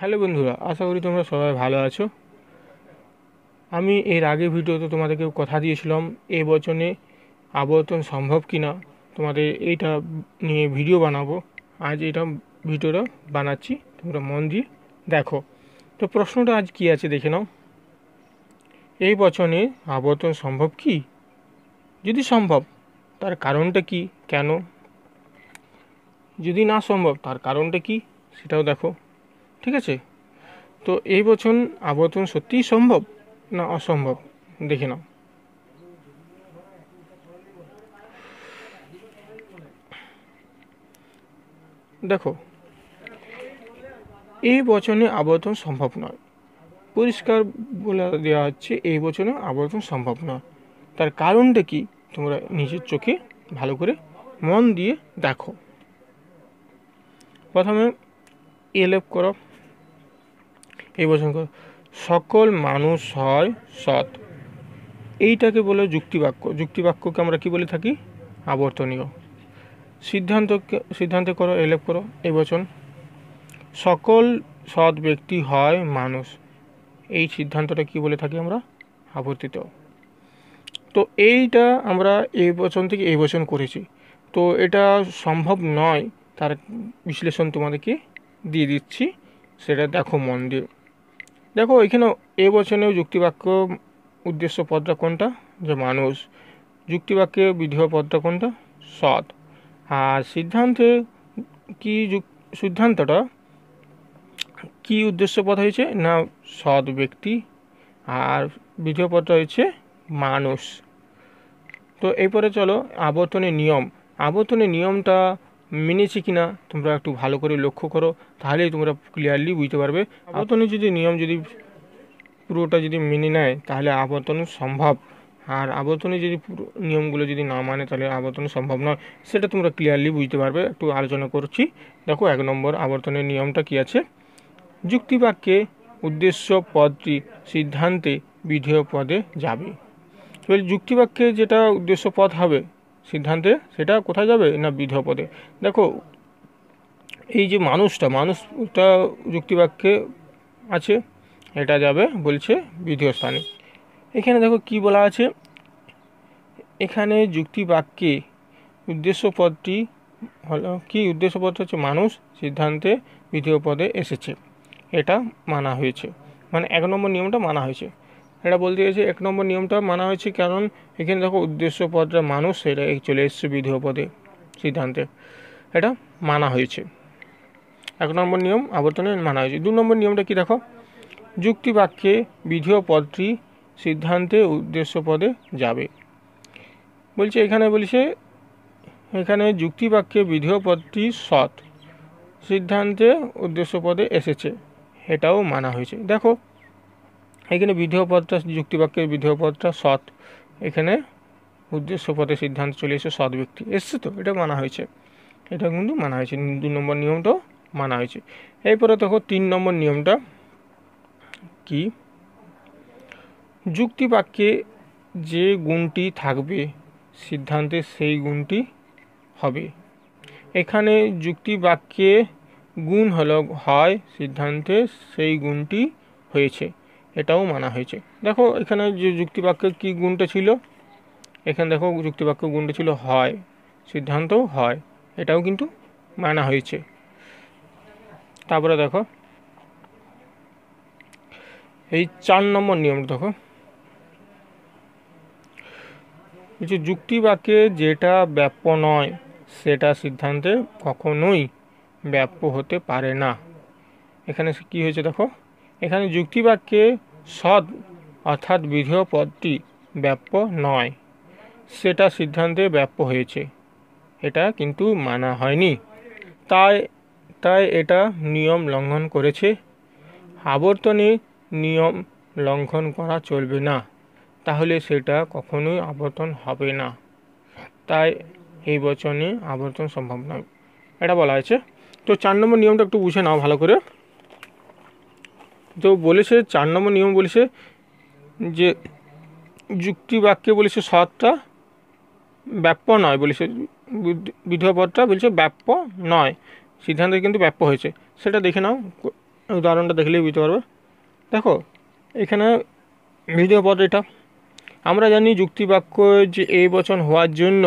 hello বন্ধুরা আশা করি তোমরা সবাই ভালো আছো আমি এর আগে ভিডিওতে তোমাদেরকে কথা দিয়েছিলাম এ বচনে আবর্তন সম্ভব কি না তোমাদের এইটা নিয়ে ভিডিও বানাবো আজ এটা ভিডিওটা বানাচ্ছি তোমরা মন দিয়ে দেখো তো প্রশ্নটা আজ কি আছে দেখে নাও এই বচনে আবর্তন সম্ভব কি যদি সম্ভব তার কারণটা কি কেন যদি না সম্ভব তার কারণটা কি সেটাও দেখো ঠিক আছে তো এই বচন আবর্তন সত্যিই সম্ভব না অসম্ভব দেখে নাও দেখো এই বচনে আবর্তন সম্ভব নয় পরিষ্কার বলে দেওয়া হচ্ছে এই বচনে আবর্তন সম্ভব নয় তার কারণটা কি তোমরা নিজের চোখে ভালো করে মন দিয়ে দেখো প্রথমে এলেপ করো এই বসঙ্গ সকল মানুষ হয় সৎ এইটাকে বলে যুক্তিবাক্য যুক্তিবাক্যকে আমরা কি বলে থাকি আবর্তনীয় সিদ্ধান্ত সিদ্ধান্তে করো এলেপ করো এই বচন সকল সৎ ব্যক্তি হয় মানুষ এই সিদ্ধান্তটা কি বলে থাকি আমরা আবর্তিত তো এইটা আমরা এই বচন থেকে এই বচন করেছি তো এটা সম্ভব নয় তার বিশ্লেষণ তোমাদেরকে দিয়ে দিচ্ছি সেটা দেখো মন দিয়ে দেখো এখানে এ বচনেও যুক্তিবাক্য উদ্দেশ্য পদটা কোনটা যে মানুষ যুক্তিবাক্যে বিধেয় পদটা কোনটা সৎ আর সিদ্ধান্তে কি সিদ্ধান্তটা কি উদ্দেশ্য পদ হয়েছে না সৎ ব্যক্তি আর বিধেয় পদটা হয়েছে মানুষ তো এরপরে চলো আবর্তনের নিয়ম আবর্তনের নিয়মটা মেনেছে কি না তোমরা একটু ভালো করে লক্ষ্য করো তাহলেই তোমরা ক্লিয়ারলি বুঝতে পারবে আবর্তনের যদি নিয়ম যদি পুরোটা যদি মেনে নেয় তাহলে আবর্তন সম্ভব আর আবর্তনে যদি পুরো নিয়মগুলো যদি না মানে তাহলে আবর্তন সম্ভব নয় সেটা তোমরা ক্লিয়ারলি বুঝতে পারবে একটু আলোচনা করছি দেখো এক নম্বর আবর্তনের নিয়মটা কী আছে যুক্তিবাক্যে উদ্দেশ্য পদটি সিদ্ধান্তে বিধেয় পদে যাবে এবার যুক্তিবাক্যে যেটা উদ্দেশ্য পদ হবে সিদ্ধান্তে সেটা কোথায় যাবে না পদে দেখো এই যে মানুষটা মানুষটা যুক্তিবাক্যে আছে এটা যাবে বলছে বিধেয় স্থানে এখানে দেখো কি বলা আছে এখানে যুক্তিবাক্যে উদ্দেশ্যপদটি হলো কি উদ্দেশ্যপদ হচ্ছে মানুষ সিদ্ধান্তে বিধেয় পদে এসেছে এটা মানা হয়েছে মানে এক নম্বর নিয়মটা মানা হয়েছে এটা বলতে গেছি এক নম্বর নিয়মটা মানা হয়েছে কারণ এখানে দেখো উদ্দেশ্য পদটা মানুষ এটা চলে এসছে বিধেয় পদে সিদ্ধান্তে এটা মানা হয়েছে এক নম্বর নিয়ম আবর্তনে মানা হয়েছে দু নম্বর নিয়মটা কি দেখো যুক্তি বাক্যে বিধেয় পদটি সিদ্ধান্তে উদ্দেশ্য পদে যাবে বলছে এখানে বলছে এখানে যুক্তি বাক্যে বিধেয় পদটি সৎ সিদ্ধান্তে উদ্দেশ্য পদে এসেছে এটাও মানা হয়েছে দেখো এখানে বিধেয় পদটা যুক্তিবাক্যের বিধেয় সৎ এখানে উদ্দেশ্য পথে সিদ্ধান্ত চলে এসে সৎ ব্যক্তি এসছে তো এটা মানা হয়েছে এটা কিন্তু মানা হয়েছে দু নম্বর নিয়মটাও মানা হয়েছে এরপরে দেখো তিন নম্বর নিয়মটা কি যুক্তিবাক্যে যে গুণটি থাকবে সিদ্ধান্তে সেই গুণটি হবে এখানে যুক্তিবাক্যে গুণ হল হয় সিদ্ধান্তে সেই গুণটি হয়েছে এটাও মানা হয়েছে দেখো এখানে যে যুক্তিবাক্যের কী গুণটা ছিল এখানে দেখো যুক্তিবাক্য গুণটা ছিল হয় সিদ্ধান্ত হয় এটাও কিন্তু মানা হয়েছে তারপরে দেখো এই চার নম্বর নিয়ম দেখো কিছু যুক্তিবাক্যে যেটা ব্যাপ্য নয় সেটা সিদ্ধান্তে কখনোই ব্যাপ্য হতে পারে না এখানে কি হয়েছে দেখো এখানে যুক্তিবাক্যে সৎ অর্থাৎ বিধেয় পদটি ব্যাপ্য নয় সেটা সিদ্ধান্তে ব্যাপ্য হয়েছে এটা কিন্তু মানা হয়নি তাই তাই এটা নিয়ম লঙ্ঘন করেছে আবর্তনে নিয়ম লঙ্ঘন করা চলবে না তাহলে সেটা কখনোই আবর্তন হবে না তাই এই বচনে আবর্তন সম্ভব নয় এটা বলা হয়েছে তো চার নম্বর নিয়মটা একটু বুঝে নাও ভালো করে তো বলেছে চার নম্বর নিয়ম বলেছে যে যুক্তি বাক্যে বলেছে সৎটা ব্যাপ্য নয় বলেছে বিধপদটা বলছে ব্যাপ্য নয় সিদ্ধান্ত কিন্তু ব্যাপ্য হয়েছে সেটা দেখে নাও উদাহরণটা দেখলেই বুঝতে পারবে দেখো এখানে বিধপদ এটা আমরা জানি যুক্তি বাক্য যে এই বচন হওয়ার জন্য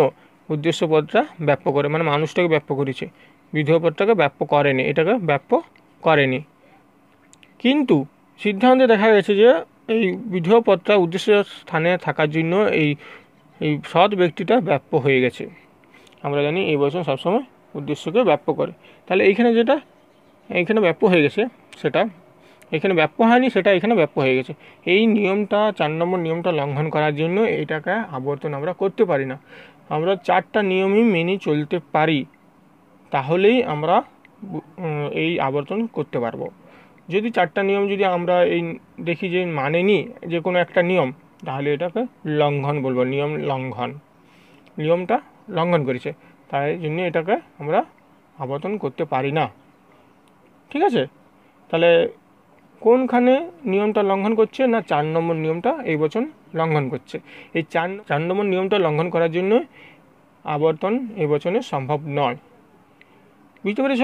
উদ্দেশ্য পদটা ব্যাপ্য করে মানে মানুষটাকে ব্যাপ্য করেছে বিধেয় পদটাকে ব্যাপ্য করেনি এটাকে ব্যাপ্য করেনি কিন্তু সিদ্ধান্তে দেখা গেছে যে এই বিধেয়পত্রা উদ্দেশ্য স্থানে থাকার জন্য এই এই সৎ ব্যক্তিটা ব্যাপ্য হয়ে গেছে আমরা জানি এই বচন সবসময় উদ্দেশ্যকে ব্যাপ্য করে তাহলে এইখানে যেটা এইখানে ব্যাপ্য হয়ে গেছে সেটা এখানে ব্যাপ্য হয়নি সেটা এখানে ব্যাপ্য হয়ে গেছে এই নিয়মটা চার নম্বর নিয়মটা লঙ্ঘন করার জন্য এটাকে আবর্তন আমরা করতে পারি না আমরা চারটা নিয়মই মেনে চলতে পারি তাহলেই আমরা এই আবর্তন করতে পারবো যদি চারটা নিয়ম যদি আমরা এই দেখি যে মানেনি যে কোনো একটা নিয়ম তাহলে এটাকে লঙ্ঘন বলবো নিয়ম লঙ্ঘন নিয়মটা লঙ্ঘন করেছে তাই জন্য এটাকে আমরা আবর্তন করতে পারি না ঠিক আছে তাহলে কোনখানে নিয়মটা লঙ্ঘন করছে না চার নম্বর নিয়মটা এই বচন লঙ্ঘন করছে এই চার চার নম্বর নিয়মটা লঙ্ঘন করার জন্য আবর্তন এই বচনে সম্ভব নয় বুঝতে পেরেছ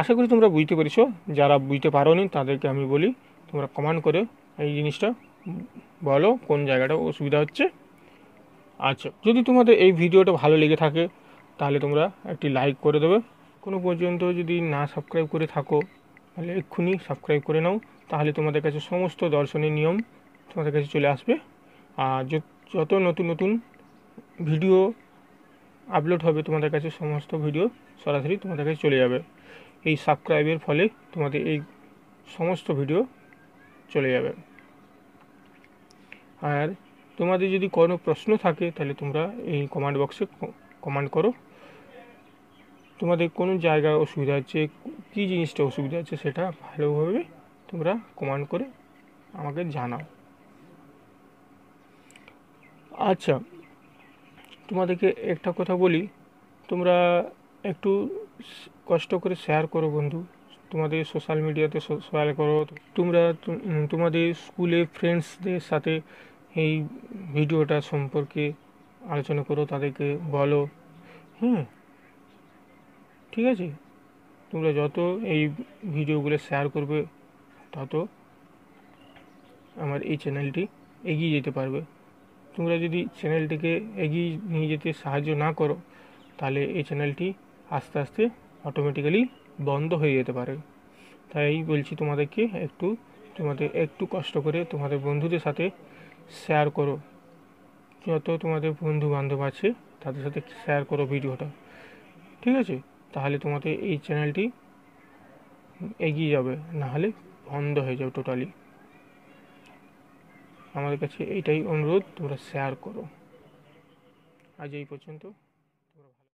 আশা করি তোমরা বুঝতে পেরেছো যারা বুঝতে পারো নি তাদেরকে আমি বলি তোমরা কমান্ড করে এই জিনিসটা বলো কোন জায়গাটা অসুবিধা হচ্ছে আচ্ছা যদি তোমাদের এই ভিডিওটা ভালো লেগে থাকে তাহলে তোমরা একটি লাইক করে দেবে কোনো পর্যন্ত যদি না সাবস্ক্রাইব করে থাকো তাহলে এক্ষুনি সাবস্ক্রাইব করে নাও তাহলে তোমাদের কাছে সমস্ত দর্শনের নিয়ম তোমাদের কাছে চলে আসবে আর যত নতুন নতুন ভিডিও আপলোড হবে তোমাদের কাছে সমস্ত ভিডিও সরাসরি তোমাদের কাছে চলে যাবে এই সাবস্ক্রাইবের ফলে তোমাদের এই সমস্ত ভিডিও চলে যাবে আর তোমাদের যদি কোনো প্রশ্ন থাকে তাহলে তোমরা এই কমান্ড বক্সে কমান্ড করো তোমাদের কোনো জায়গায় অসুবিধা হচ্ছে কী জিনিসটা অসুবিধা হচ্ছে সেটা ভালোভাবে তোমরা কমান্ড করে আমাকে জানাও আচ্ছা তোমাদেরকে একটা কথা বলি তোমরা একটু কষ্ট করে শেয়ার করো বন্ধু তোমাদের সোশ্যাল মিডিয়াতে শেয়ার করো তোমরা তোমাদের স্কুলে ফ্রেন্ডসদের সাথে এই ভিডিওটা সম্পর্কে আলোচনা করো তাদেরকে বলো হ্যাঁ ঠিক আছে তোমরা যত এই ভিডিওগুলো শেয়ার করবে তত আমার এই চ্যানেলটি এগিয়ে যেতে পারবে তোমরা যদি চ্যানেলটিকে এগিয়ে নিয়ে যেতে সাহায্য না করো তাহলে এই চ্যানেলটি আস্তে আস্তে অটোমেটিক্যালি বন্ধ হয়ে যেতে পারে তাই বলছি তোমাদেরকে একটু তোমাদের একটু কষ্ট করে তোমাদের বন্ধুদের সাথে শেয়ার করো যত তোমাদের বন্ধু বান্ধব আছে তাদের সাথে শেয়ার করো ভিডিওটা ঠিক আছে তাহলে তোমাদের এই চ্যানেলটি এগিয়ে যাবে নাহলে বন্ধ হয়ে যাবে টোটালি আমাদের কাছে এইটাই অনুরোধ তোমরা শেয়ার করো আজ এই পর্যন্ত